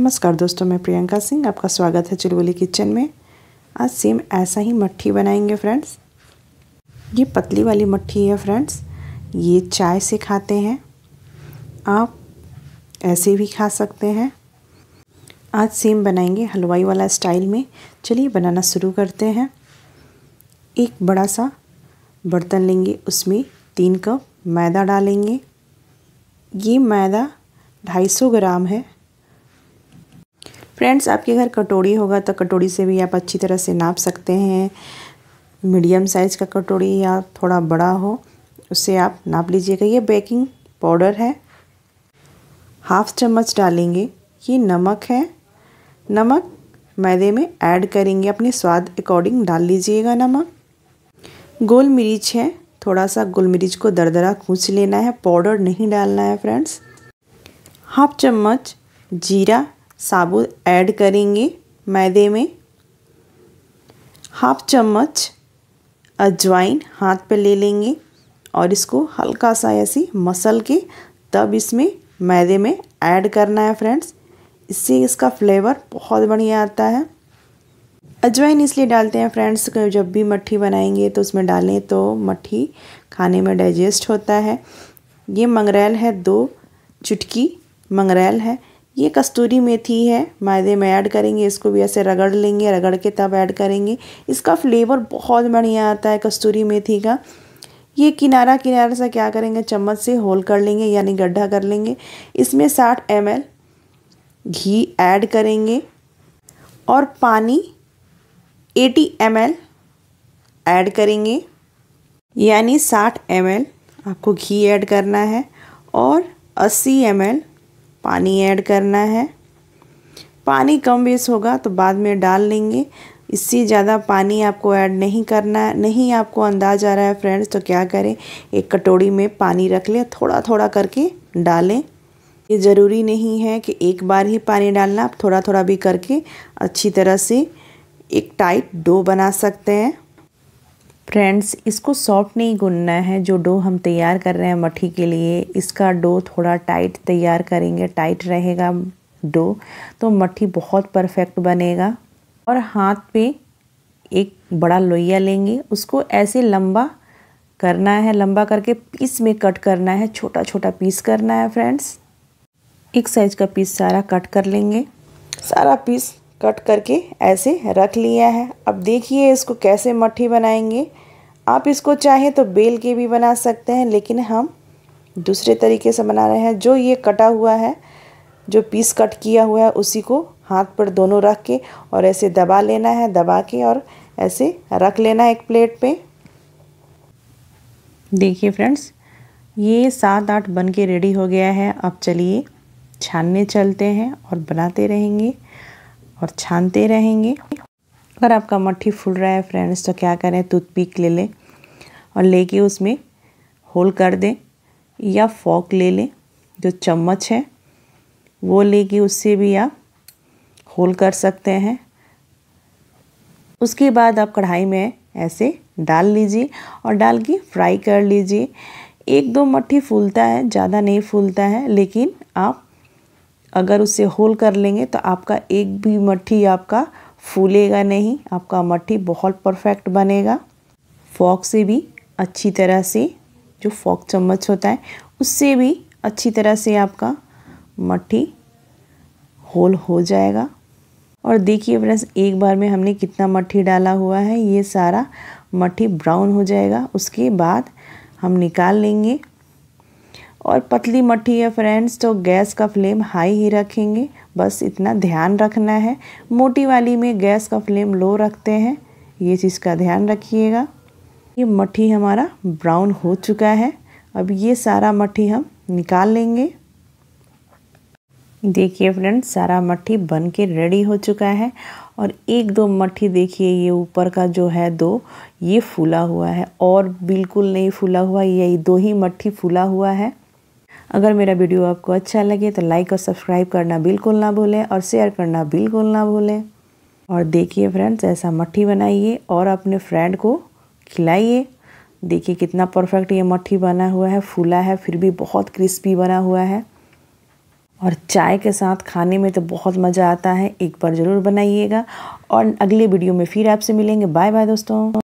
नमस्कार दोस्तों मैं प्रियंका सिंह आपका स्वागत है चिलवली किचन में आज सेम ऐसा ही मट्ठी बनाएंगे फ्रेंड्स ये पतली वाली मट्ठी है फ्रेंड्स ये चाय से खाते हैं आप ऐसे भी खा सकते हैं आज सेम बनाएंगे हलवाई वाला स्टाइल में चलिए बनाना शुरू करते हैं एक बड़ा सा बर्तन लेंगे उसमें तीन कप मैदा डालेंगे ये मैदा सौ ग्राम है फ्रेंड्स आपके घर कटोरी होगा तो कटोरी से भी आप अच्छी तरह से नाप सकते हैं मीडियम साइज़ का कटोरी या थोड़ा बड़ा हो उससे आप नाप लीजिएगा ये बेकिंग पाउडर है हाफ चम्मच डालेंगे ये नमक है नमक मैदे में ऐड करेंगे अपने स्वाद अकॉर्डिंग डाल लीजिएगा नमक गोल मिर्च है थोड़ा सा गोल मिर्च को दरदरा कूच लेना है पाउडर नहीं डालना है फ्रेंड्स हाफ चम्मच जीरा साबुत ऐड करेंगे मैदे में हाफ चम्मच अजवाइन हाथ पे ले लेंगे और इसको हल्का सा ऐसे मसल के तब इसमें मैदे में ऐड करना है फ्रेंड्स इससे इसका फ्लेवर बहुत बढ़िया आता है अजवाइन इसलिए डालते हैं फ्रेंड्स जब भी मट्ठी बनाएंगे तो उसमें डालें तो मट्ठी खाने में डाइजेस्ट होता है ये मंगरेल है दो चुटकी मंगरेल है ये कस्तूरी मेथी है मैदे में ऐड करेंगे इसको भी ऐसे रगड़ लेंगे रगड़ के तब ऐड करेंगे इसका फ्लेवर बहुत बढ़िया आता है कस्तूरी मेथी का ये किनारा किनारा सा क्या करेंगे चम्मच से होल कर लेंगे यानी गड्ढा कर लेंगे इसमें साठ एम घी ऐड करेंगे और पानी 80 एम ऐड करेंगे यानी 60 एम आपको घी ऐड करना है और 80 एम पानी ऐड करना है पानी कम बेस होगा तो बाद में डाल लेंगे इससे ज़्यादा पानी आपको ऐड नहीं करना है नहीं आपको अंदाज आ रहा है फ्रेंड्स तो क्या करें एक कटोरी में पानी रख लें थोड़ा थोड़ा करके डालें ये ज़रूरी नहीं है कि एक बार ही पानी डालना आप थोड़ा थोड़ा भी करके अच्छी तरह से एक टाइट डो बना सकते हैं फ्रेंड्स इसको सॉफ्ट नहीं गुनना है जो डो हम तैयार कर रहे हैं मट्ठी के लिए इसका डो थोड़ा टाइट तैयार करेंगे टाइट रहेगा डो तो मट्ठी बहुत परफेक्ट बनेगा और हाथ पे एक बड़ा लोइया लेंगे उसको ऐसे लंबा करना है लंबा करके पीस में कट करना है छोटा छोटा पीस करना है फ्रेंड्स एक साइज का पीस सारा कट कर लेंगे सारा पीस कट करके ऐसे रख लिया है अब देखिए इसको कैसे मट्ठी बनाएंगे आप इसको चाहें तो बेल के भी बना सकते हैं लेकिन हम दूसरे तरीके से बना रहे हैं जो ये कटा हुआ है जो पीस कट किया हुआ है उसी को हाथ पर दोनों रख के और ऐसे दबा लेना है दबा के और ऐसे रख लेना है एक प्लेट पे देखिए फ्रेंड्स ये सात आठ बन के रेडी हो गया है अब चलिए छानने चलते हैं और बनाते रहेंगे और छानते रहेंगे अगर आपका मट्ठी फूल रहा है फ्रेंड्स तो क्या करें टूथपिक ले लें और लेके उसमें होल कर दें या फॉक ले लें जो चम्मच है वो लेके उससे भी आप होल कर सकते हैं उसके बाद आप कढ़ाई में ऐसे डाल लीजिए और डाल के फ्राई कर लीजिए एक दो मट्ठी फूलता है ज़्यादा नहीं फूलता है लेकिन आप अगर उसे होल कर लेंगे तो आपका एक भी मट्ठी आपका फूलेगा नहीं आपका मट्ठी बहुत परफेक्ट बनेगा फॉक से भी अच्छी तरह से जो फॉक चम्मच होता है उससे भी अच्छी तरह से आपका मट्ठी होल हो जाएगा और देखिए फ्रेंड्स एक बार में हमने कितना मट्ठी डाला हुआ है ये सारा मट्ठी ब्राउन हो जाएगा उसके बाद हम निकाल लेंगे और पतली मट्टी है फ्रेंड्स तो गैस का फ्लेम हाई ही रखेंगे बस इतना ध्यान रखना है मोटी वाली में गैस का फ्लेम लो रखते हैं ये चीज़ का ध्यान रखिएगा ये मट्ठी हमारा ब्राउन हो चुका है अब ये सारा मट्ठी हम निकाल लेंगे देखिए फ्रेंड्स सारा मट्ठी बन के रेडी हो चुका है और एक दो मट्ठी देखिए ये ऊपर का जो है दो ये फूला हुआ है और बिल्कुल नहीं फूला हुआ यही दो ही मट्टी फूला हुआ है अगर मेरा वीडियो आपको अच्छा लगे तो लाइक और सब्सक्राइब करना बिल्कुल ना भूलें और शेयर करना बिल्कुल ना भूलें और देखिए फ्रेंड्स ऐसा मट्ठी बनाइए और अपने फ्रेंड को खिलाइए देखिए कितना परफेक्ट ये मट्ठी बना हुआ है फूला है फिर भी बहुत क्रिस्पी बना हुआ है और चाय के साथ खाने में तो बहुत मज़ा आता है एक बार ज़रूर बनाइएगा और अगले वीडियो में फिर आपसे मिलेंगे बाय बाय दोस्तों